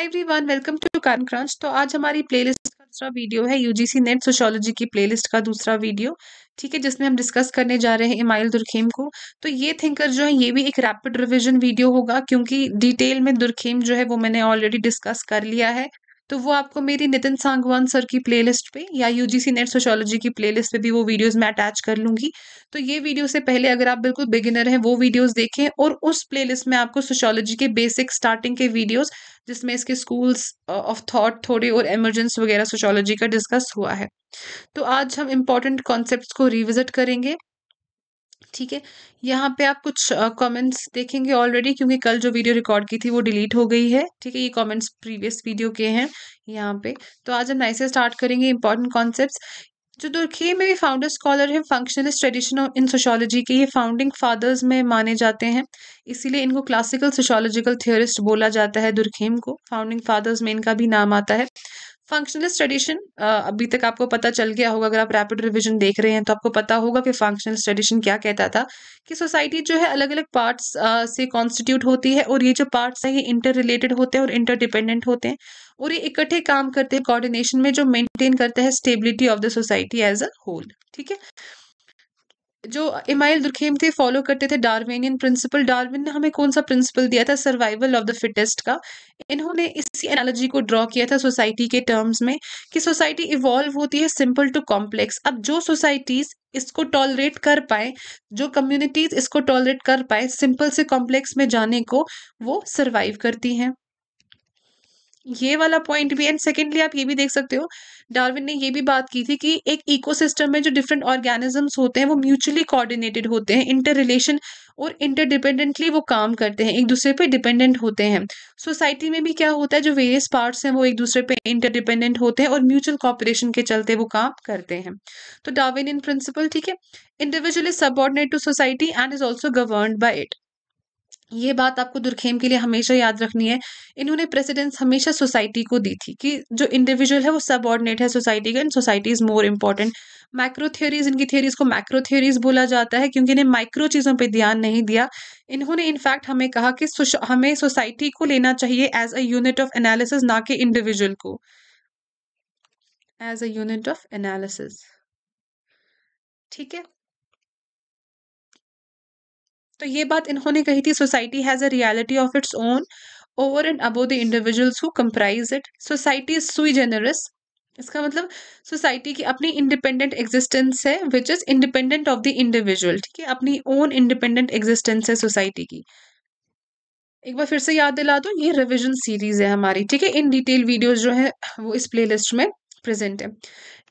hi everyone welcome to कान क्रंच तो आज हमारी प्लेलिस्ट का दूसरा वीडियो है यूजीसी नेट सोशोलॉजी की प्लेलिस्ट का दूसरा वीडियो ठीक है जिसमें हम डिस्कस करने जा रहे हैं इमाइल दुर्खेम को तो ये थिंकर जो है ये भी एक रैपिड रिवीजन वीडियो होगा क्योंकि डिटेल में दुर्खेम जो है वो मैंने ऑलरेडी डिस्कस कर लिया है तो वो आपको मेरी नितिन सांगवान सर की प्लेलिस्ट पे या यूजीसी नेट सोशोलॉजी की प्लेलिस्ट पे भी वो वीडियोस मैं अटैच कर लूँगी तो ये वीडियो से पहले अगर आप बिल्कुल बिगिनर हैं वो वीडियोस देखें और उस प्लेलिस्ट में आपको सोशोलॉजी के बेसिक स्टार्टिंग के वीडियोस जिसमें इसके स्कूल्स ऑफ थॉट थोड़े और एमरजेंस वगैरह सोशोलॉजी का डिस्कस हुआ है तो आज हम इम्पॉर्टेंट कॉन्सेप्ट को रिविजिट करेंगे ठीक है यहाँ पे आप कुछ कमेंट्स देखेंगे ऑलरेडी क्योंकि कल जो वीडियो रिकॉर्ड की थी वो डिलीट हो गई है ठीक है ये कमेंट्स प्रीवियस वीडियो के हैं यहाँ पे तो आज हम नए से स्टार्ट करेंगे इंपॉर्टेंट कॉन्सेप्ट्स जो दुर्खी में भी फाउंडर स्कॉलर है फंक्शनलिस्ट ट्रेडिशन इन सोशोलॉजी के ये फाउंडिंग फादर्स में माने जाते हैं इसीलिए इनको क्लासिकल सोशोलॉजिकल थियोरिस्ट बोला जाता है दुर्खेम को फाउंडिंग फादर्स में इनका भी नाम आता है फंक्शनलिस्ट ट्रेडिशन अभी तक आपको पता चल गया होगा अगर आप रैपिड रिवीजन देख रहे हैं तो आपको पता होगा कि फंक्शनल ट्रेडिशन क्या कहता था कि सोसाइटी जो है अलग अलग पार्ट्स से कॉन्स्टिट्यूट होती है और ये जो पार्ट्स हैं ये इंटर रिलेटेड होते हैं और इंटरडिपेंडेंट होते हैं और ये इकट्ठे काम करते हैं कॉर्डिनेशन में जो मेनटेन करता है stability of the society as a whole ठीक है जो इमाइल दुर्खेम थे फॉलो करते थे डार्विनियन प्रिंसिपल डार्विन ने हमें कौन सा प्रिंसिपल दिया था सर्वाइवल ऑफ द फिटेस्ट का इन्होंने इसी एनालॉजी को ड्रॉ किया था सोसाइटी के टर्म्स में कि सोसाइटी इवॉल्व होती है सिंपल टू कॉम्प्लेक्स अब जो सोसाइटीज इसको टॉलरेट कर पाए जो कम्युनिटीज इसको टॉलरेट कर पाए सिंपल से कॉम्प्लेक्स में जाने को वो सर्वाइव करती हैं ये वाला पॉइंट भी एंड सेकेंडली आप ये भी देख सकते हो डार्विन ने ये भी बात की थी कि एक इकोसिस्टम में जो डिफरेंट ऑर्गेनिजम्स होते हैं वो म्यूचुअली कोऑर्डिनेटेड होते हैं इंटर रिलेशन और इंटरडिपेंडेंटली वो काम करते हैं एक दूसरे पे डिपेंडेंट होते हैं सोसाइटी में भी क्या होता है जो वेरियस पार्ट्स हैं वो एक दूसरे पे इंटरडिपेंडेंट होते हैं और म्यूचुअल कॉपरेशन के चलते वो काम करते हैं तो डार्विन इन प्रिंसिपल ठीक है individual is subordinate to society and is also govern by it ये बात आपको दुर्खेम के लिए हमेशा याद रखनी है इन्होंने प्रेसिडेंस हमेशा सोसाइटी को दी थी कि जो इंडिविजुअल है वो सबऑर्डिनेट है सोसाइटी का and society is more important micro theories इनकी थियोरीज को माइक्रो थियोरीज बोला जाता है क्योंकि इन्हें माइक्रो चीज़ों पे ध्यान नहीं दिया इन्होंने इनफैक्ट हमें कहा कि हमें सोसाइटी को लेना चाहिए as a unit of analysis ना कि इंडिविजुअल को as a unit of analysis ठीक है तो ये बात इन्होंने कही थी society has a reality of its own over and above the individuals who comprise it society is sui generis इसका मतलब सोसाइटी की अपनी इंडिपेंडेंट एग्जिस्टेंस है which is independent of the individual ठीक है अपनी ओन इंडिपेंडेंट एग्जिस्टेंस है society की एक बार फिर से याद दिला दो ये रिविजन सीरीज है हमारी ठीक है इन डिटेल वीडियोज जो है वो इस लिस्ट में प्रेजेंट है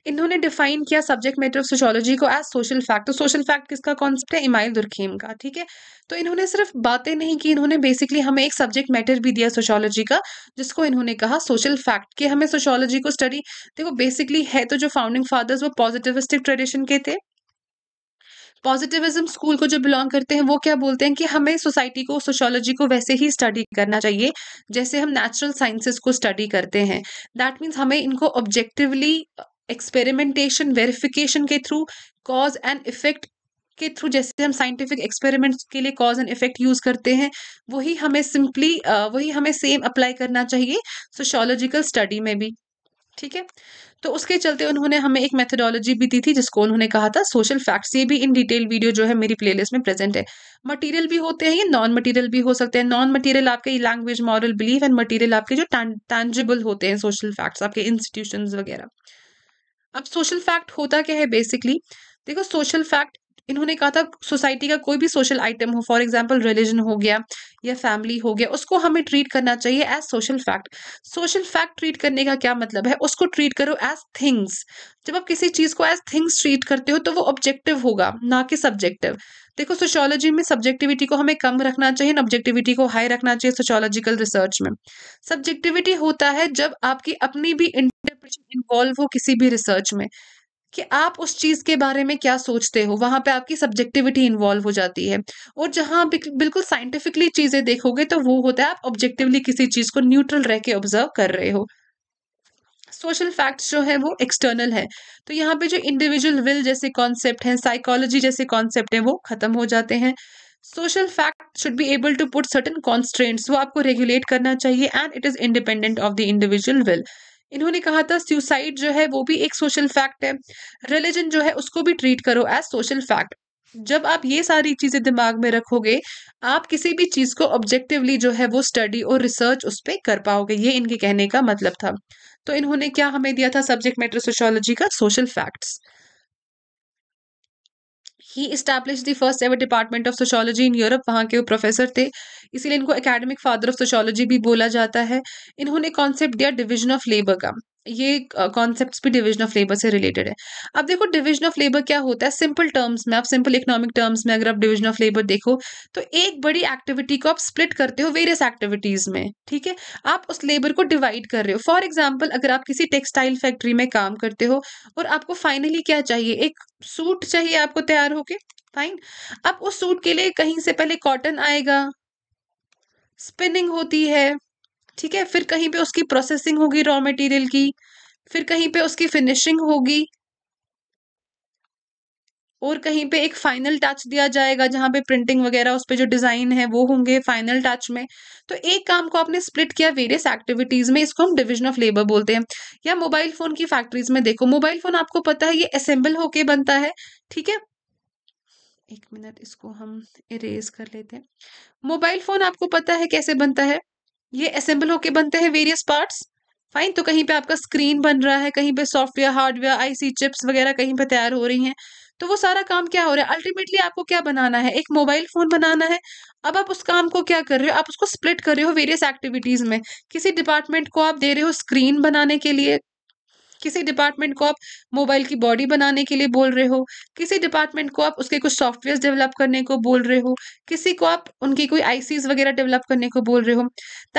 इन्होंने डिफाइन किया सब्जेक्ट मैटर ऑफ सोशोलॉजी को एज सोशल फैक्ट तो सोशल फैक्ट किसका कॉन्सेप्ट है इमाइल दुर्खेम का ठीक है तो इन्होंने सिर्फ बातें नहीं की इन्होंने बेसिकली हमें एक सब्जेक्ट मैटर भी दिया सोशोलॉजी का जिसको इन्होंने कहा सोशल फैक्ट कि हमें सोशोलॉजी को स्टडी देखो बेसिकली है तो जो फाउंडिंग फादर्स वो पॉजिटिविस्टिक ट्रेडिशन के थे पॉजिटिविज्म स्कूल को जो बिलोंग करते हैं वो क्या बोलते हैं कि हमें सोसाइटी को सोशोलॉजी को वैसे ही स्टडी करना चाहिए जैसे हम नेचुरल साइंसेस को स्टडी करते हैं दैट मीन्स हमें इनको ऑब्जेक्टिवली एक्सपेरिमेंटेशन वेरिफिकेशन के थ्रू कॉज एंड इफेक्ट के थ्रू जैसे हम साइंटिफिक एक्सपेरिमेंट्स के लिए कॉज एंड इफेक्ट यूज करते हैं वही हमें सिंपली वही हमें सेम अप्लाई करना चाहिए सोशोलॉजिकल स्टडी में भी ठीक है तो उसके चलते उन्होंने हमें एक मेथडोलॉजी भी दी थी जिसको उन्होंने कहा था सोशल फैक्ट्स ये भी इन डिटेल वीडियो जो है मेरी प्लेलिस्ट में प्रेजेंट है मटेरियल भी होते हैं ये नॉन मटेरियल भी हो सकते हैं नॉन मटेरियल आपके language moral belief and material आपके जो टैंजिबल होते हैं सोशल फैक्ट्स आपके इंस्टीट्यूशन वगैरह अब सोशल फैक्ट होता क्या है बेसिकली देखो सोशल फैक्ट इन्होंने कहा था सोसाइटी का कोई भी सोशल आइटम हो फॉर एग्जाम्पल रिलीजन हो गया या फैमिली हो गया उसको हमें ट्रीट करना चाहिए as social fact social fact treat करने का क्या मतलब है उसको ट्रीट करो एज थिंग्स जब आप किसी चीज़ को एज थिंग्स ट्रीट करते हो तो वो ऑब्जेक्टिव होगा ना कि सब्जेक्टिव देखो सोशोलॉजी में सब्जेक्टिविटी को हमें कम रखना चाहिए ऑब्जेक्टिविटी को हाई रखना चाहिए सोशोलॉजिकल रिसर्च में सब्जेक्टिविटी होता है जब आपकी अपनी भी प्रोफेशन इन्वॉल्व हो किसी भी रिसर्च में कि आप उस चीज के बारे में क्या सोचते हो वहां पे आपकी सब्जेक्टिविटी इन्वॉल्व हो जाती है और जहां बिल्कुल साइंटिफिकली चीजें देखोगे तो वो होता है आप ऑब्जेक्टिवली किसी चीज को न्यूट्रल रह के ऑब्जर्व कर रहे हो सोशल फैक्ट्स जो है वो एक्सटर्नल है तो यहाँ पे जो इंडिविजुअल विल जैसे कॉन्सेप्ट हैं साइकोलॉजी जैसे कॉन्सेप्ट हैं वो खत्म हो जाते हैं social fact should be able to put certain constraints वो आपको रेगुलेट करना चाहिए and it is independent of the individual will इन्होंने कहा था सुसाइड जो है वो भी एक सोशल फैक्ट है रिलीजन जो है उसको भी ट्रीट करो एज सोशल फैक्ट जब आप ये सारी चीज़ें दिमाग में रखोगे आप किसी भी चीज़ को ऑब्जेक्टिवली जो है वो स्टडी और रिसर्च उस पर कर पाओगे ये इनके कहने का मतलब था तो इन्होंने क्या हमें दिया था सब्जेक्ट मैटर सोशोलॉजी का सोशल फैक्ट्स ही establish the first ever department of sociology in Europe वहाँ के वो प्रोफेसर थे इसीलिए इनको एकेडमिक फादर ऑफ सोशोलॉजी भी बोला जाता है इन्होंने कॉन्सेप्ट दिया डिवीजन ऑफ लेबर का ये कॉन्सेप्ट भी डिविजन ऑफ लेबर से रिलेटेड है अब देखो डिविजन ऑफ लेबर क्या होता है सिंपल टर्म्स में आप सिंपल इकोनॉमिक टर्म्स में अगर आप डिविजन ऑफ लेबर देखो तो एक बड़ी एक्टिविटी को आप स्प्लिट करते हो वेरियस एक्टिविटीज में ठीक है आप उस लेबर को डिवाइड कर रहे हो फॉर एग्जाम्पल अगर आप किसी टेक्सटाइल फैक्ट्री में काम करते हो और आपको फाइनली क्या चाहिए एक सूट चाहिए आपको तैयार होके फाइन अब उस सूट के लिए कहीं से पहले कॉटन आएगा स्पिनिंग होती है ठीक है फिर कहीं पे उसकी प्रोसेसिंग होगी रॉ मटेरियल की फिर कहीं पे उसकी फिनिशिंग होगी और कहीं पे एक फाइनल टच दिया जाएगा जहां पे प्रिंटिंग वगैरह उस पर जो डिज़ाइन है वो होंगे फाइनल टच में तो एक काम को आपने स्प्लिट किया वेरियस एक्टिविटीज़ में इसको हम डिविजन ऑफ लेबर बोलते हैं या मोबाइल फ़ोन की फैक्ट्रीज में देखो मोबाइल फ़ोन आपको पता है ये असेंबल होके बनता है ठीक है एक मिनट इसको हम इरेज कर लेते हैं मोबाइल फ़ोन आपको पता है कैसे बनता है ये असेंबल होके बनते हैं वेरियस पार्ट्स फाइन तो कहीं पे आपका स्क्रीन बन रहा है कहीं पे सॉफ्टवेयर हार्डवेयर आईसी चिप्स वगैरह कहीं पे तैयार हो रही हैं तो वो सारा काम क्या हो रहा है अल्टीमेटली आपको क्या बनाना है एक मोबाइल फोन बनाना है अब आप उस काम को क्या कर रहे हो आप उसको स्प्लिट कर रहे हो वेरियस एक्टिविटीज में किसी डिपार्टमेंट को आप दे रहे हो स्क्रीन बनाने के लिए किसी डिपार्टमेंट को आप मोबाइल की बॉडी बनाने के लिए बोल रहे हो किसी डिपार्टमेंट को आप उसके कुछ सॉफ्टवेयर डेवलप करने को बोल रहे हो किसी को आप उनकी कोई आईसीज वगैरह डेवलप करने को बोल रहे हो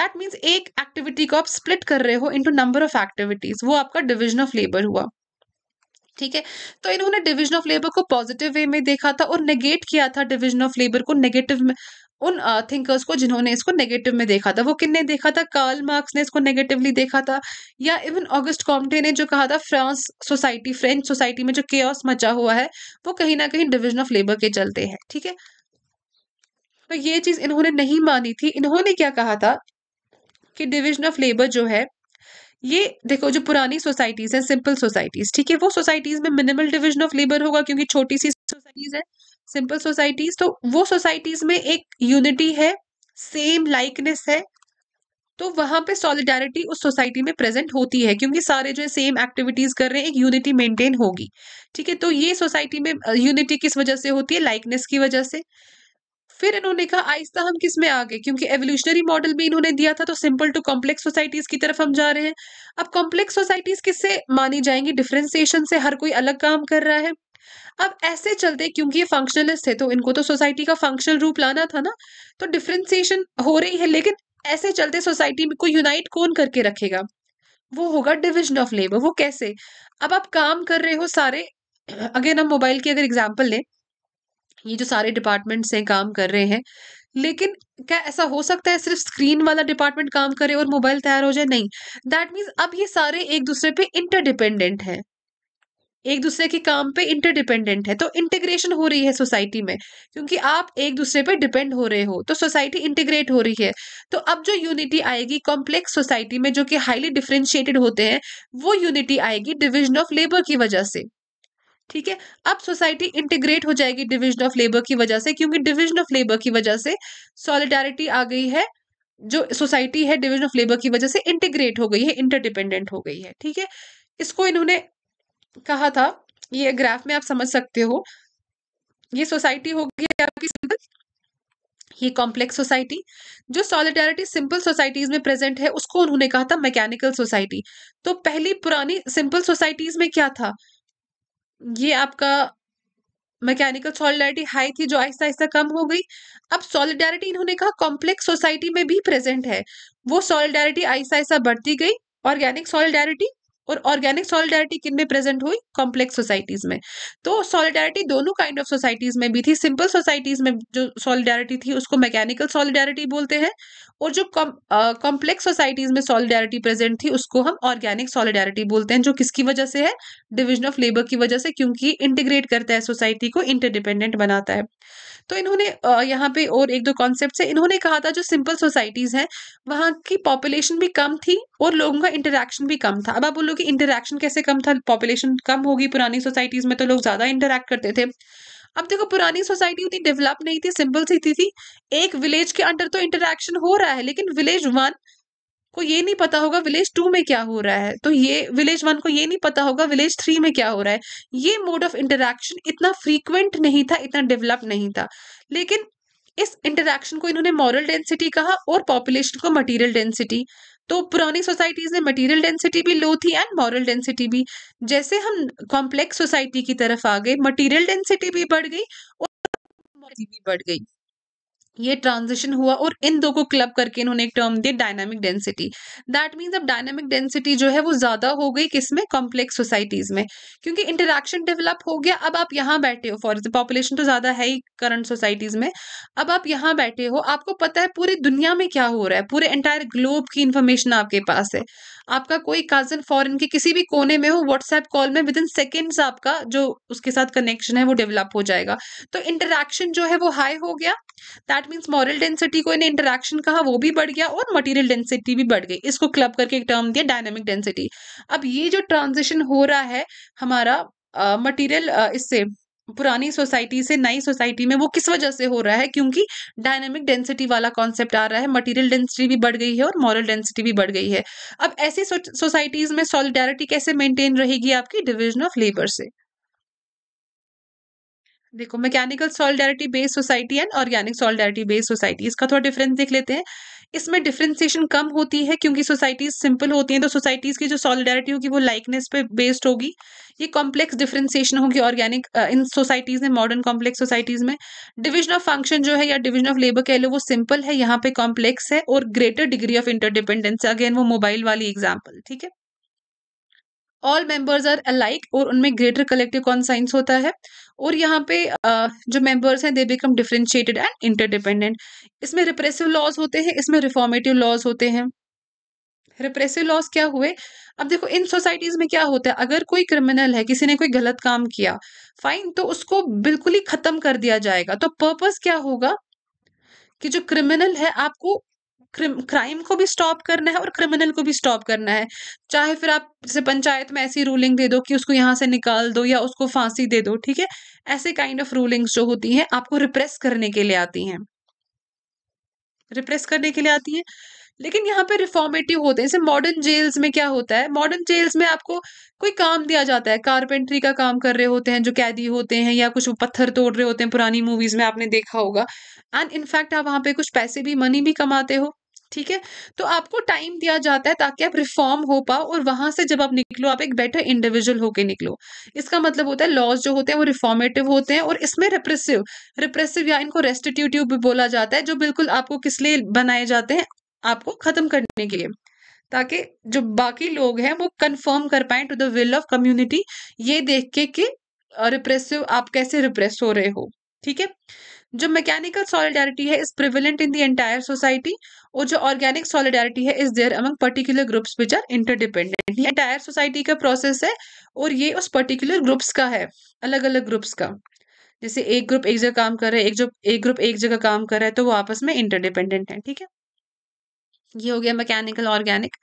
दैट मीन्स एक एक्टिविटी को आप स्प्लिट कर रहे हो इंटू नंबर ऑफ एक्टिविटीज वो आपका डिविजन ऑफ लेबर हुआ ठीक है तो इन्होंने डिवीजन ऑफ लेबर को पॉजिटिव वे में देखा था और नेगेट किया था डिवीजन ऑफ लेबर को नेगेटिव उन थिंकर्स को जिन्होंने इसको नेगेटिव में देखा था वो किनने देखा था कार्ल मार्क्स ने इसको नेगेटिवली देखा था या इवन ऑगस्ट कॉम्टे ने जो कहा था फ्रांस सोसाइटी फ्रेंच सोसाइटी में जो के मचा हुआ है वो कहीं ना कहीं डिविजन ऑफ लेबर के चलते हैं ठीक है तो ये चीज इन्होंने नहीं मानी थी इन्होंने क्या कहा था कि डिविजन ऑफ लेबर जो है ये देखो जो पुरानी सोसाइटीज हैं सिंपल सोसाइटीज ठीक है वो सोसाइटीज में मिनिमल डिविजन ऑफ लेबर होगा क्योंकि छोटी सी सोसाइटीज है सिंपल सोसाइटीज तो वो सोसाइटीज में एक यूनिटी है सेम लाइकनेस है तो वहां पे सॉलिडारिटी उस सोसाइटी में प्रेजेंट होती है क्योंकि सारे जो है सेम एक्टिविटीज कर रहे हैं एक यूनिटी मेंटेन होगी ठीक है तो ये सोसाइटी में यूनिटी किस वजह से होती है लाइकनेस की वजह से फिर इन्होंने कहा आहिस्ता हम किस में आ गए क्योंकि एवोल्यूशनरी मॉडल भी इन्होंने दिया था तो सिंपल टू कॉम्प्लेक्स सोसाइटीज की तरफ हम जा रहे हैं अब कॉम्प्लेक्स सोसाइटीज किससे मानी जाएंगी डिफ्रेंसिएशन से हर कोई अलग काम कर रहा है अब ऐसे चलते क्योंकि ये फंक्शनलिस्ट थे तो इनको तो सोसाइटी का फंक्शनल रूप लाना था ना तो डिफ्रेंसिएशन हो रही है लेकिन ऐसे चलते सोसाइटी में को यूनाइट कौन करके रखेगा वो होगा डिविजन ऑफ लेबर वो कैसे अब आप काम कर रहे हो सारे अगेन हम मोबाइल की अगर एग्जाम्पल लें ये जो सारे डिपार्टमेंट्स हैं काम कर रहे हैं लेकिन क्या ऐसा हो सकता है सिर्फ स्क्रीन वाला डिपार्टमेंट काम करे और मोबाइल तैयार हो जाए नहीं दैट मीन्स अब ये सारे एक दूसरे पे इंटरडिपेंडेंट हैं एक दूसरे के काम पे इंटरडिपेंडेंट है तो इंटीग्रेशन हो रही है सोसाइटी में क्योंकि आप एक दूसरे पे डिपेंड हो रहे हो तो सोसाइटी इंटीग्रेट हो रही है तो अब जो यूनिटी आएगी कॉम्प्लेक्स सोसाइटी में जो कि हाईली डिफ्रेंशिएटेड होते हैं वो यूनिटी आएगी डिविजन ऑफ लेबर की वजह से ठीक है अब सोसाइटी इंटीग्रेट हो जाएगी डिविजन ऑफ लेबर की वजह से क्योंकि डिविजन ऑफ लेबर की वजह से सॉलिडारिटी आ गई है जो सोसाइटी है डिविजन ऑफ लेबर की वजह से इंटीग्रेट हो गई है इंटरडिपेंडेंट हो गई है ठीक है इसको इन्होंने कहा था ये ग्राफ में आप समझ सकते हो ये सोसाइटी होगी आपकी सिंपल ये कॉम्प्लेक्स सोसाइटी जो सॉलिडारिटी सिंपल सोसाइटीज में प्रेजेंट है उसको उन्होंने कहा था मैकेनिकल सोसाइटी तो पहली पुरानी सिंपल सोसाइटीज में क्या था ये आपका मैकेनिकल सॉलिडारिटी हाई थी जो आहिस्ता आहिस्ता कम हो गई अब सॉलिडारिटी इन्होंने कहा कॉम्प्लेक्स सोसाइटी में भी प्रेजेंट है वो सॉलिडारिटी आहिस्ता आहिस्ता बढ़ती गई ऑर्गेनिक सॉलिडारिटी और ऑर्गेनिक सॉलिडारिटी किन में प्रेजेंट हुई कॉम्प्लेक्स सोसाइटीज में तो सॉलिडारिटी दोनों काइंड ऑफ सोसाइटीज में भी थी सिंपल सोसाइटीज में जो सॉलिडारिटी थी उसको मैकेनिकल सॉलिडारिटी बोलते हैं और जो कॉम्प्लेक्स सोसाइटीज में सॉलिडारिटी प्रेजेंट थी उसको हम ऑर्गेनिक सॉलिडारिटी बोलते हैं जो किसकी वजह से है डिविजन ऑफ लेबर की वजह से क्योंकि इंटीग्रेट करता है सोसाइटी को इंटरडिपेंडेंट बनाता है तो इन्होंने यहाँ पे और एक दो कॉन्सेप्ट से इन्होंने कहा था जो सिंपल सोसाइटीज हैं वहाँ की पॉपुलेशन भी कम थी और लोगों का इंटरेक्शन भी कम था अब आप बोलोगे इंटरेक्शन कैसे कम था पॉपुलेशन कम होगी पुरानी सोसाइटीज़ में तो लोग ज़्यादा इंटरेक्ट करते थे अब देखो पुरानी सोसाइटी उतनी डेवलप नहीं थी सिंपल सी थी, थी एक विलेज के अंडर तो इंटरेक्शन हो रहा है लेकिन विलेज वन को ये नहीं पता होगा विलेज टू में क्या हो रहा है तो ये विलेज वन को ये नहीं पता होगा विलेज थ्री में क्या हो रहा है ये मोड ऑफ इंटरेक्शन इतना फ्रीक्वेंट नहीं था इतना डेवलप नहीं था लेकिन इस इंटरेक्शन को इन्होंने मॉरल डेंसिटी कहा और पॉपुलेशन को मटेरियल डेंसिटी तो पुरानी सोसाइटीज़ में मटेरियल डेंसिटी भी लो थी एंड मॉरल डेंसिटी भी जैसे हम कॉम्प्लेक्स सोसाइटी की तरफ आ गए मटेरियल डेंसिटी भी बढ़ गई और भी बढ़ गई ये ट्रांजिशन हुआ और इन दो को क्लब करके इन्होंने एक टर्म दिया डायनामिक डेंसिटी दैट मीन्स अब डायनामिक डेंसिटी जो है वो ज़्यादा हो गई किसमें कॉम्प्लेक्स सोसाइटीज़ में क्योंकि इंटरेक्शन डेवलप हो गया अब आप यहाँ बैठे हो फॉर पॉपुलेशन तो ज़्यादा है ही करंट सोसाइटीज़ में अब आप यहाँ बैठे हो आपको पता है पूरी दुनिया में क्या हो रहा है पूरे एंटायर ग्लोब की इन्फॉर्मेशन आपके पास है आपका कोई कज़न फॉरन के किसी भी कोने में हो व्हाट्सएप कॉल में विद इन सेकेंड्स आपका जो उसके साथ कनेक्शन है वो डेवलप हो जाएगा तो इंटरेक्शन जो है वो हाई हो गया that that means moral density को इन इंटरेक्शन कहा वो भी बढ़ गया और मटेरियल डेंसिटी भी बढ़ गई इसको क्लब करके एक टर्म दिया डायनेमिक डेंसिटी अब ये जो ट्रांजिशन हो रहा है हमारा मटीरियल uh, uh, इससे पुरानी सोसाइटी से नई सोसाइटी में वो किस वजह से हो रहा है क्योंकि डायनेमिक डेंसिटी वाला कॉन्सेप्ट आ रहा है मटेरियल डेंसिटी भी बढ़ गई है और मॉरल डेंसिटी भी बढ़ गई है अब ऐसी सोसाइटीज में सॉलिडारिटी कैसे मेंटेन रहेगी आपकी डिविजन ऑफ लेबर से देखो mechanical solidarity based society and organic solidarity based society इसका थोड़ा डिफरेंस देख लेते हैं इसमें डिफ्रेंसिएशन कम होती है क्योंकि सोसाइटीज सिंपल होती हैं तो सोसाइटीज की जो सॉलिडारिटी होगी वो लाइकनेस पे बेस्ड होगी ये कॉम्प्लेक्स डिफ्रेंसिएशन होगी ऑर्गेनिक इन सोसाइटीज में मॉडर्न कॉम्प्लेक्स सोसाइटीज में डिविजन ऑफ फंक्शन जो है या डिविजन ऑफ लेबर कह लो वो सिंपल है यहाँ पे कॉम्प्लेक्स है और greater degree of interdependence again वो मोबाइल वाली एग्जाम्पल ठीक है ऑल मेंबर्स आर अलाइक और उनमें ग्रेटर कलेक्टिव कॉन्साइंस होता है और यहाँ पे जो मेंबर्स हैं they become differentiated and interdependent इसमें रिप्रेसिव लॉज होते हैं इसमें रिफॉर्मेटिव लॉज होते हैं रिप्रेसिव लॉज क्या हुए अब देखो इन सोसाइटीज में क्या होता है अगर कोई क्रिमिनल है किसी ने कोई गलत काम किया फाइन तो उसको बिल्कुल ही खत्म कर दिया जाएगा तो पर्पज क्या होगा कि जो क्रिमिनल है आपको क्राइम को भी स्टॉप करना है और क्रिमिनल को भी स्टॉप करना है चाहे फिर आप जैसे पंचायत में ऐसी रूलिंग दे दो कि उसको यहाँ से निकाल दो या उसको फांसी दे दो ठीक है ऐसे काइंड ऑफ रूलिंग्स जो होती हैं आपको रिप्रेस करने के लिए आती हैं रिप्रेस करने के लिए आती हैं लेकिन यहाँ पे रिफॉर्मेटिव होते हैं जैसे मॉडर्न जेल्स में क्या होता है मॉडर्न जेल्स में आपको कोई काम दिया जाता है कारपेंट्री का काम कर रहे होते हैं जो कैदी होते हैं या कुछ पत्थर तोड़ रहे होते हैं पुरानी मूवीज में आपने देखा होगा एंड इनफैक्ट आप वहाँ पे कुछ पैसे भी मनी भी कमाते हो ठीक है तो आपको टाइम दिया जाता है ताकि आप रिफॉर्म हो पाओ और वहां से जब आप निकलो आप एक बेटर इंडिविजुअल होके निकलो इसका मतलब होता है लॉज जो होते हैं वो रिफॉर्मेटिव होते हैं और इसमें रिप्रेसिव रिप्रेसिव या इनको रेस्टिट्यूटिव भी बोला जाता है जो बिल्कुल आपको किस लिए बनाए जाते हैं आपको खत्म करने के लिए ताकि जो बाकी लोग हैं वो कन्फर्म कर पाए to the will of community ये देख के कि रिप्रेसिव आप कैसे रिप्रेस हो रहे हो ठीक है जो मैकेनिकल सॉलिडारिटी है is prevalent in the entire society और जो ऑर्गेनिक सॉलिडारिटी है is there among particular groups which are interdependent ये एंटायर सोसाइटी का प्रोसेस है और ये उस पर्टिकुलर ग्रुप्स का है अलग अलग ग्रुप्स का जैसे एक ग्रुप एक जगह काम कर रहा है एक जो एक ग्रुप एक जगह काम कर रहा है तो वो आपस में इंटरडिपेंडेंट है ठीक है ये हो गया मैकेनिकल ऑर्गेनिक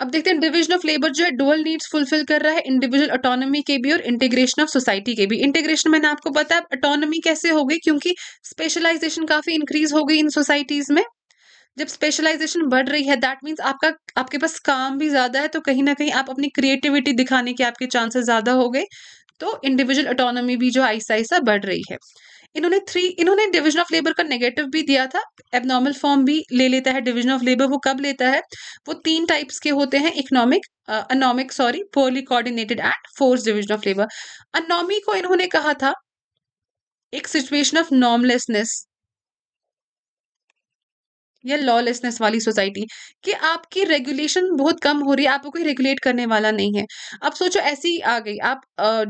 अब देखते हैं डिविजन ऑफ लेबर जो है डुअल नीड्स फुलफिल कर रहा है इंडिविजुअल ऑटोनॉमी के भी और इंटीग्रेशन ऑफ सोसाइटी के भी इंटीग्रेशन मैंने आपको बताया ऑटोनॉमी कैसे हो गई क्योंकि स्पेशलाइजेशन काफी इंक्रीज हो गई इन सोसाइटीज में जब स्पेशलाइजेशन बढ़ रही है दैट मीन्स आपका आपके पास काम भी ज्यादा है तो कहीं ना कहीं आप अपनी क्रिएटिविटी दिखाने के आपके चांसेस ज्यादा हो गए तो इंडिविजुअल ऑटोनॉमी भी जो आहिस्ता आहिस्ता बढ़ रही है इन्होंने थ्री इन्होंने डिवीजन ऑफ लेबर का नेगेटिव भी दिया था एबनॉर्मल फॉर्म भी ले लेता है डिवीजन ऑफ लेबर वो कब लेता है वो तीन टाइप्स के होते हैं economic anomic sorry poorly coordinated and force division of labour anomie को इन्होंने कहा था एक सिचुएशन ऑफ नॉर्मलेसनेस या लॉलेसनेस वाली सोसाइटी कि आपकी रेगुलेशन बहुत कम हो रही है आपको कोई रेगुलेट करने वाला नहीं है अब सोचो ऐसी आ गई आप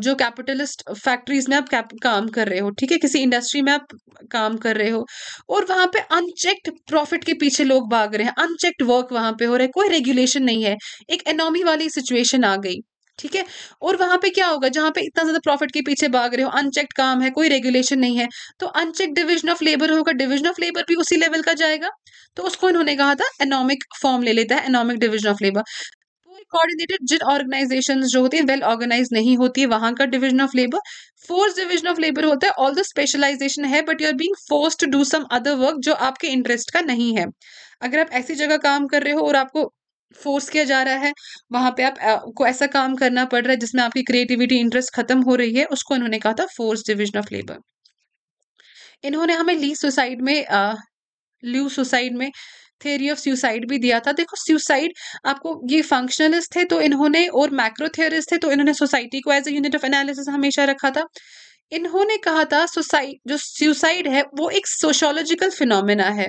जो कैपिटलिस्ट फैक्ट्रीज में आप काम कर रहे हो ठीक है किसी इंडस्ट्री में आप काम कर रहे हो और वहां पे अनचेक्ड प्रॉफिट के पीछे लोग भाग रहे हैं अनचेक्ड वर्क वहां पे हो रहा है कोई रेगुलेशन नहीं है एक एनॉमी वाली सिचुएशन आ गई ठीक है और वहां पे क्या होगा जहां पे इतना ज्यादा प्रॉफिट के पीछे भाग रहे हो अनचेक्ड काम है कोई रेगुलेशन नहीं है तो अनचेक डिविजन ऑफ लेबर होगा डिविजन ऑफ लेबर भी उसी लेवल का जाएगा तो उसको इन्होंने कहा था एनॉमिक फॉर्म ले लेता है anomic division of labour coordinated जिन ऑर्गेनाइजेशन जो होती है वेल ऑर्गेनाइज नहीं होती है वहां का division of labour force division of labour होता है ऑल द स्पेशलाइजेशन है but you are being force to do some other work जो आपके इंटरेस्ट का नहीं है अगर आप ऐसी जगह काम कर रहे हो और आपको फोर्स किया जा रहा है वहां पे आप को ऐसा काम करना पड़ रहा है जिसमें आपकी क्रिएटिविटी इंटरेस्ट खत्म हो रही है उसको इन्होंने कहा था फोर्स डिविजन ऑफ लेबर इन्होंने हमें ली सुसाइड में आ, ल्यू सुसाइड में थेरी ऑफ सुसाइड भी दिया था देखो सुसाइड आपको ये फंक्शनलिस्ट थे तो इन्होंने और मैक्रो थियोरिस्ट थे तो इन्होंने सोसाइटी को as a unit of analysis हमेशा रखा था इन्होंने कहा था सुसाइड जो सुसाइड है वो एक सोशोलॉजिकल फिनोमिना है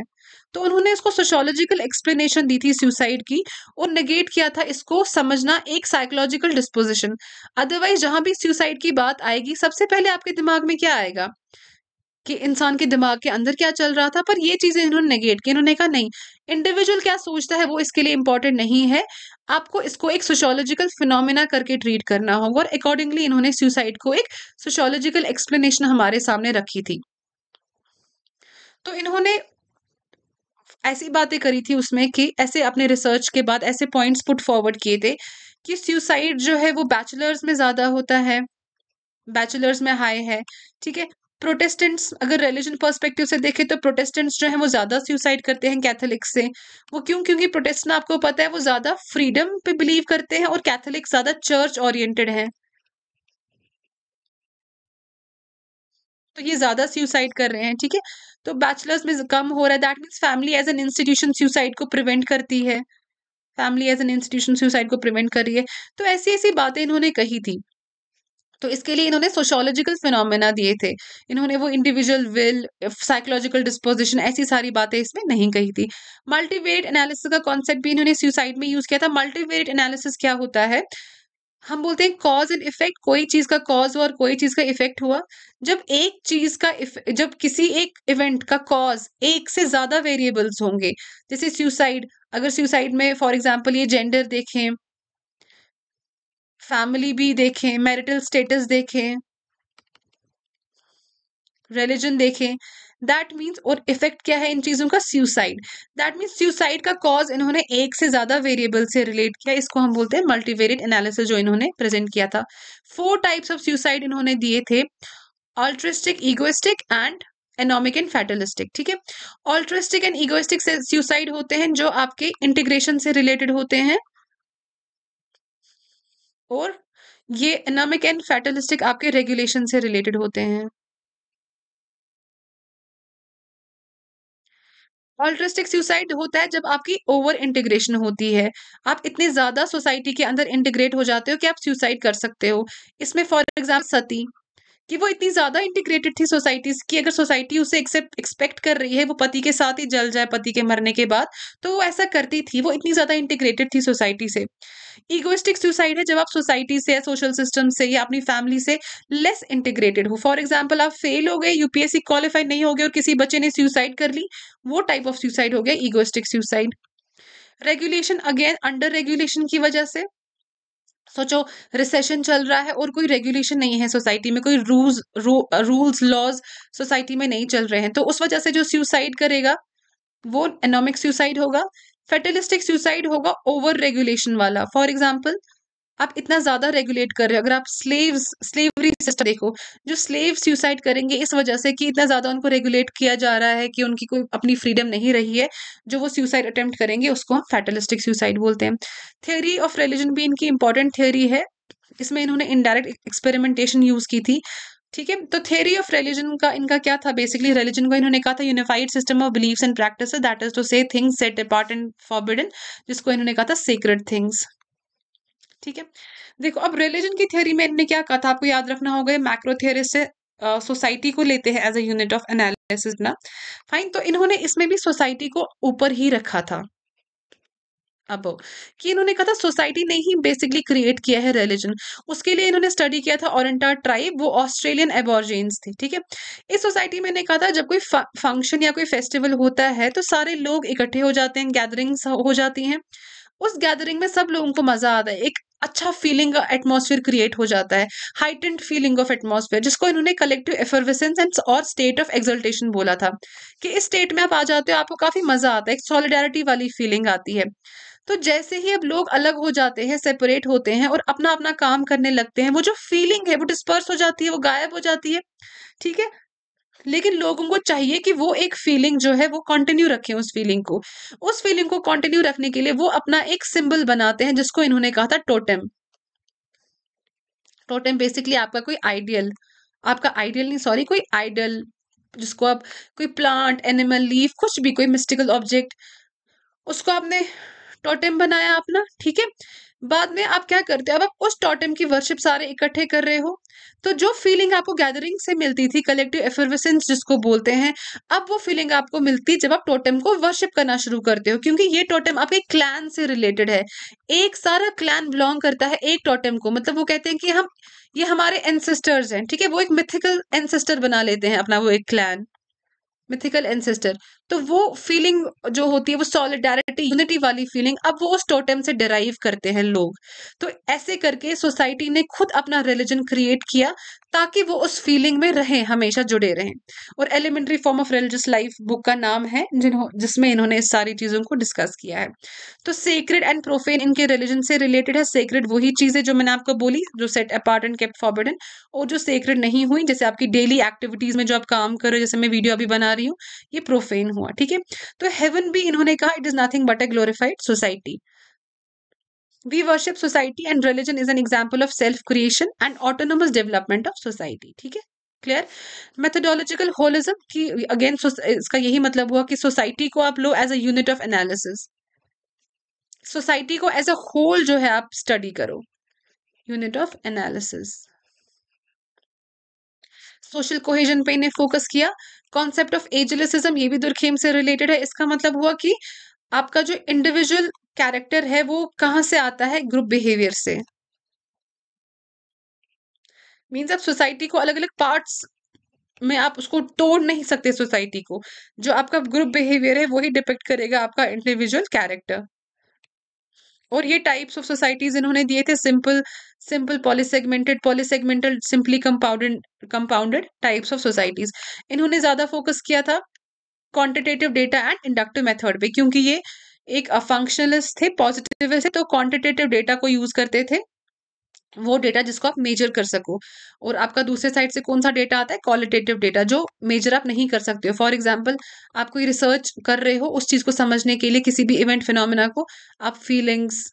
तो उन्होंने इसको सोशोलॉजिकल एक्सप्लेनेशन दी थी सुसाइड की और नेगेट किया था इसको समझना एक साइकोलॉजिकल डिस्पोजिशन अदरवाइज जहां भी सुसाइड की बात आएगी सबसे पहले आपके दिमाग में क्या आएगा कि इंसान के दिमाग के अंदर क्या चल रहा था पर ये चीज़ें इन्होंने नेगेट की इन्होंने कहा नहीं इंडिविजुअल क्या सोचता है वो इसके लिए इंपॉर्टेंट नहीं है आपको इसको एक सोशोलॉजिकल फिनोमिना करके ट्रीट करना होगा और अकॉर्डिंगली इन्होंने सुसाइड को एक सोशोलॉजिकल एक्सप्लेनेशन हमारे सामने रखी थी तो इन्होंने ऐसी बातें करी थी उसमें कि ऐसे अपने रिसर्च के बाद ऐसे पॉइंट्स पुट फॉरवर्ड किए थे कि सुसाइड जो है वो बैचलर्स में ज़्यादा होता है बैचलर्स में हाई है ठीक है प्रोटेस्टेंट्स अगर रिलीजन पर्सपेक्टिव से देखें तो प्रोटेस्टेंट्स जो हैं वो ज़्यादा सुसाइड करते हैं कैथोलिक्स से वो क्यों क्योंकि प्रोटेस्टेंट आपको पता है वो ज़्यादा फ्रीडम पे बिलीव करते हैं और कैथोलिक ज़्यादा चर्च ओरिएंटेड हैं तो ये ज़्यादा सुसाइड कर रहे हैं ठीक है तो बैचलर्स में कम हो रहा है that means family as an institution suicide को प्रिवेंट करती है family as an institution suicide को प्रिवेंट कर रही है तो ऐसी ऐसी बातें इन्होंने कही थी तो इसके लिए इन्होंने सोशोलॉजिकल फिनोमेना दिए थे इन्होंने वो इंडिविजुअल विल साइकोलॉजिकल डिस्पोजिशन ऐसी सारी बातें इसमें नहीं कही थी मल्टीवेरिएट एनालिसिस का कॉन्सेप्ट भी इन्होंने सुसाइड में यूज किया था मल्टीवेरिएट एनालिसिस क्या होता है uh, हम बोलते हैं कॉज एंड इफेक्ट कोई चीज का कॉज हुआ और कोई चीज का इफेक्ट हुआ जब एक चीज का जब किसी एक इवेंट का कॉज एक से ज्यादा वेरिएबल्स होंगे जैसे सुसाइड अगर सुसाइड में फॉर एग्जाम्पल ये जेंडर देखें फैमिली भी देखें मैरिटल स्टेटस देखें रिलीजन देखें दैट मीन्स और इफेक्ट क्या है इन चीज़ों का सुसाइड दैट मीन्स सुसाइड का कॉज इन्होंने एक से ज़्यादा वेरिएबल से रिलेट किया इसको हम बोलते हैं मल्टीवेरियड एनालिसिस जो इन्होंने प्रेजेंट किया था फोर टाइप्स ऑफ सुसाइड इन्होंने दिए थे altruistic egoistic and anomic and fatalistic ठीक है ऑल्ट्रिस्टिक एंड इगोइस्टिक से सुसाइड होते हैं जो आपके इंटीग्रेशन से रिलेटेड होते हैं और ये एनॉमिक एंड फैटलिस्टिक आपके रेगुलेशन से रिलेटेड होते हैं ऑल्ट्रिस्टिक सुसाइड होता है जब आपकी ओवर इंटीग्रेशन होती है आप इतने ज्यादा सोसाइटी के अंदर इंटीग्रेट हो जाते हो कि आप सुसाइड कर सकते हो इसमें फॉर एग्जाम्पल सती कि वो इतनी ज्यादा इंटीग्रेटेड थी सोसाइटीज की अगर सोसाइटी उसे एक्सेप्ट एक्सपेक्ट कर रही है वो पति के साथ ही जल जाए पति के मरने के बाद तो वो ऐसा करती थी वो इतनी ज्यादा इंटीग्रेटेड थी सोसाइटी से इगोइस्टिक सुसाइड है जब आप सोसाइटी से या सोशल सिस्टम से या अपनी फैमिली से लेस इंटीग्रेटेड हो फॉर एग्जाम्पल आप फेल हो गए यूपीएससी क्वालिफाई नहीं हो गए और किसी बच्चे ने सुसाइड कर ली वो टाइप ऑफ सुसाइड हो गया egoistic suicide regulation again under regulation की वजह से सोचो रिसेशन चल रहा है और कोई रेगुलेशन नहीं है सोसाइटी में कोई रूल्स रूल्स लॉज सोसाइटी में नहीं चल रहे हैं तो उस वजह से जो सुसाइड करेगा वो एनोमिक सुसाइड होगा फेटलिस्टिक सुसाइड होगा ओवर रेगुलेशन वाला फॉर एग्जाम्पल आप इतना ज्यादा रेगुलेट कर रहे हो अगर आप स्लेव्स स्लेवरी सिस्टम देखो जो स्लेव सुसाइड करेंगे इस वजह से कि इतना ज्यादा उनको रेगुलेट किया जा रहा है कि उनकी कोई अपनी फ्रीडम नहीं रही है जो वो सुसाइड अटेम्प्ट करेंगे उसको हम फैटलिस्टिक सुसाइड बोलते हैं थ्योरी ऑफ रिलीजन भी इनकी इंपॉर्टेंट थ्योरी है इसमें इन्होंने इनडायरेक्ट एक्सपेरिमेंटेशन यूज की थी ठीक है तो थ्योरी ऑफ रिलीजन का इनका क्या था बेसिकली रिलीजन को इन्होंने कहा था unified system of beliefs and practice that is to say things set apart and forbidden जिसको इन्होंने कहा था सीक्रेट थिंग्स ठीक है देखो अब रिलीजन की थ्योरी में इनने क्या कहा था आपको याद रखना होगा मैक्रो थ्योरिस्ट से सोसाइटी uh, को लेते हैं as a unit of analysis ना फाइन तो इन्होंने इसमें भी सोसाइटी को ऊपर ही रखा था अब कि इन्होंने कहा था सोसाइटी ने ही बेसिकली क्रिएट किया है रिलीजन उसके लिए इन्होंने स्टडी किया था ओरेंटा ट्राइब वो ऑस्ट्रेलियन एबॉर्जिन्स थी ठीक है इस सोसाइटी में ने कहा था जब कोई फंक्शन या कोई फेस्टिवल होता है तो सारे लोग इकट्ठे हो जाते हैं गैदरिंग्स हो जाती हैं उस गैदरिंग में सब लोगों को मजा आता है एक अच्छा फीलिंग एटमोसफियर क्रिएट हो जाता है हाइटेंड फीलिंग ऑफ एटमोसफियर जिसको इन्होंने कलेक्टिव एफरवेसेंस एंड और स्टेट ऑफ एक्सल्टेशन बोला था कि इस स्टेट में आप आ जाते हो आपको काफ़ी मज़ा आता है एक सॉलिडारिटी वाली फीलिंग आती है तो जैसे ही अब लोग अलग हो जाते हैं सेपरेट होते हैं और अपना अपना काम करने लगते हैं वो जो फीलिंग है वो डिस्पर्स हो जाती है वो गायब हो जाती है ठीक है लेकिन लोगों को चाहिए कि वो एक फीलिंग जो है वो कंटिन्यू रखें उस फीलिंग को उस फीलिंग को कंटिन्यू रखने के लिए वो अपना एक सिंबल बनाते हैं जिसको इन्होंने कहा था टोटम टोटम बेसिकली आपका कोई आइडियल आपका आइडियल नहीं सॉरी कोई आइडल जिसको आप कोई प्लांट एनिमल लीफ कुछ भी कोई मिस्टिकल ऑब्जेक्ट उसको आपने टोटम बनाया अपना ठीक है बाद में आप क्या करते हो अब आप उस टॉटम की वर्शिप सारे इकट्ठे कर रहे हो तो जो फीलिंग आपको गैदरिंग से मिलती थी कलेक्टिव एफरवेसेंस जिसको बोलते हैं अब वो फीलिंग आपको मिलती जब आप टोटम को वर्शिप करना शुरू करते हो क्योंकि ये टोटम आपके क्लैन से रिलेटेड है एक सारा क्लैन बिलोंग करता है एक टोटम को मतलब वो कहते हैं कि हम ये हमारे एनसेस्टर्स हैं ठीक है वो एक मिथिकल एनसेस्टर बना लेते हैं अपना वो एक क्लैन मिथिकल एनसेस्टर तो वो फीलिंग जो होती है वो सॉलिडारिटी यूनिटी वाली फीलिंग अब वो उस टोटम से डेराइव करते हैं लोग तो ऐसे करके सोसाइटी ने खुद अपना रिलीजन क्रिएट किया ताकि वो उस फीलिंग में रहें हमेशा जुड़े रहें और elementary form of religious life book का नाम है जिन्हों जिसमें इन्होंने इस सारी चीज़ों को डिस्कस किया है तो सेक्रेड एंड प्रोफेन इनके रिलीजन से रिलेटेड है सेक्रेड वही चीज़ें जो मैंने आपको बोली जो set apart and kept forbidden और जो सेक्रेड नहीं हुई जैसे आपकी डेली एक्टिविटीज़ में जो आप काम कर रहे हो जैसे मैं वीडियो अभी बना रही हूँ ये प्रोफेन हुआ ठीक है तो हेवन भी इन्होंने कहा it is nothing but a glorified society we worship society and religion is an example of self creation and autonomous development of society ठीक है क्लियर मेथोडोलॉजिकल होलिज्म की अगेन इसका यही मतलब हुआ कि सोसाइटी को आप लो as a unit of analysis society को एज अ होल जो है आप स्टडी करो unit of analysis social cohesion पे इन्हें फोकस किया कॉन्सेप्ट ऑफ एजलिसिज्म ये भी दुर्खेम से रिलेटेड है इसका मतलब हुआ कि आपका जो इंडिविजुअल कैरेक्टर है वो कहाँ से आता है ग्रुप बिहेवियर से मीन्स आप सोसाइटी को अलग अलग पार्ट्स में आप उसको तोड़ नहीं सकते सोसाइटी को जो आपका ग्रुप बिहेवियर है वही डिपेक्ट करेगा आपका इंडिविजुअल कैरेक्टर और ये टाइप्स ऑफ सोसाइटीज इन्होंने दिए थे simple simple polysegmented polysegmental simply compounded compounded types of societies इन्होंने ज्यादा फोकस किया था quantitative data and inductive method पे क्योंकि ये एक फंक्शनलिस्ट थे पॉजिटिव थे तो क्वांटिटेटिव डेटा को यूज करते थे वो डेटा जिसको आप मेजर कर सको और आपका दूसरे साइड से कौन सा डेटा आता है क्वालिटेटिव डेटा जो मेजर आप नहीं कर सकते हो फॉर एग्जाम्पल आप कोई रिसर्च कर रहे हो उस चीज़ को समझने के लिए किसी भी इवेंट फिनोमिना को आप फीलिंग्स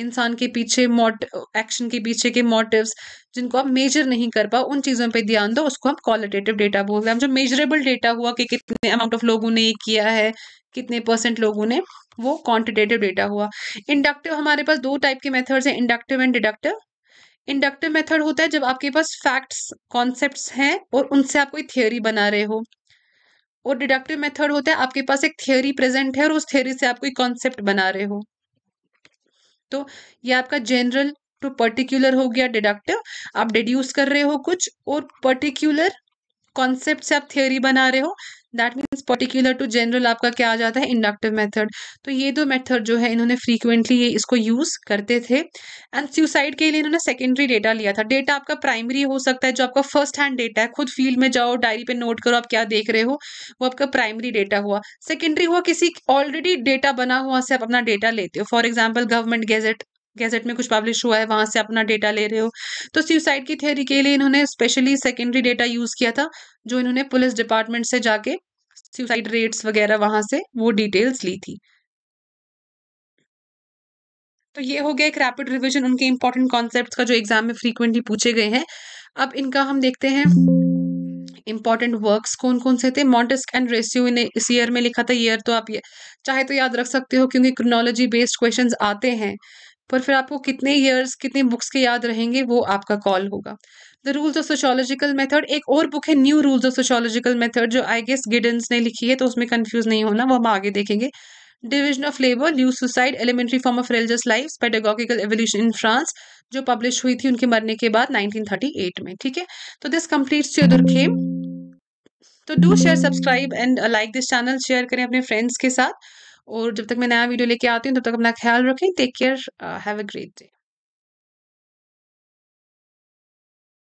इंसान के पीछे मोट एक्शन के पीछे के मोटिव्स जिनको आप मेजर नहीं कर पाओ उन चीज़ों पे ध्यान दो उसको हम क्वालिटेटिव डेटा बोलते हैं जो मेजरेबल डेटा हुआ कि कितने अमाउंट ऑफ लोगों ने ये किया है कितने परसेंट लोगों ने वो क्वांटिटेटिव डेटा हुआ इंडक्टिव हमारे पास दो टाइप के मेथड्स हैं inductive and deductive inductive method होता है जब आपके पास फैक्ट्स कॉन्सेप्ट हैं और उनसे आप कोई थियोरी बना रहे हो और डिडक्टिव मेथड होता है आपके पास एक थियोरी प्रेजेंट है और उस थियोरी से आप कोई कॉन्सेप्ट बना रहे हो तो ये आपका जनरल टू पर्टिकुलर हो गया डिडक्टिव आप डिड्यूस कर रहे हो कुछ और पर्टिकुलर कॉन्सेप्ट से आप थियोरी बना रहे हो that means particular to general आपका क्या आ जाता है इंडक्टिव मेथड तो ये दो मेथड जो है इन्होंने फ्रीक्वेंटली ये इसको यूज़ करते थे एंड सुसाइड के लिए इन्होंने सेकेंडरी डेटा लिया था डेटा आपका प्राइमरी हो सकता है जो आपका फर्स्ट हैंड डेटा है खुद फील्ड में जाओ डायरी पे नोट करो आप क्या देख रहे हो वो आपका प्राइमरी डेटा हुआ सेकेंडरी हुआ किसी ऑलरेडी डेटा बना हुआ से आप अपना डेटा लेते हो for example government gazette gazette में कुछ पब्लिश हुआ है वहां से अपना डेटा ले रहे हो तो सुसाइड की थ्योरी के लिए इन्होंने स्पेशली सेकेंडरी डेटा यूज किया था जो इन्होंने पुलिस डिपार्टमेंट से जाके सुसाइड रेट्स वगैरह वहां से वो डिटेल्स ली थी तो ये हो गया एक रैपिड रिविजन उनके इंपॉर्टेंट कॉन्सेप्ट का जो एग्जाम में फ्रीक्वेंटली पूछे गए हैं अब इनका हम देखते हैं इंपॉर्टेंट वर्क्स कौन कौन से थे मॉन्टेस्क एंड रेस्यू ने इस ईयर में लिखा था ईयर तो आप ये चाहे तो याद रख सकते हो क्योंकि क्रोनोलॉजी बेस्ड क्वेश्चन आते हैं पर फिर आपको कितने ईयर्स कितनी बुक्स के याद रहेंगे वो आपका कॉल होगा the rules of sociological method एक और बुक है new rules of sociological method जो आई गेस गिडन्स ने लिखी है तो उसमें कंफ्यूज नहीं होना वो हम आगे देखेंगे डिविजन ऑफ लेबर ल्यू suicide elementary form of religious life pedagogical evolution in France जो पब्लिश हुई थी उनके मरने के बाद 1938 में ठीक है तो दिस कंप्लीट्स योर खेम तो do share subscribe and like this channel share करें अपने फ्रेंड्स के साथ और जब तक मैं नया वीडियो लेके आती हूँ तब तक अपना ख्याल रखें take care have a great day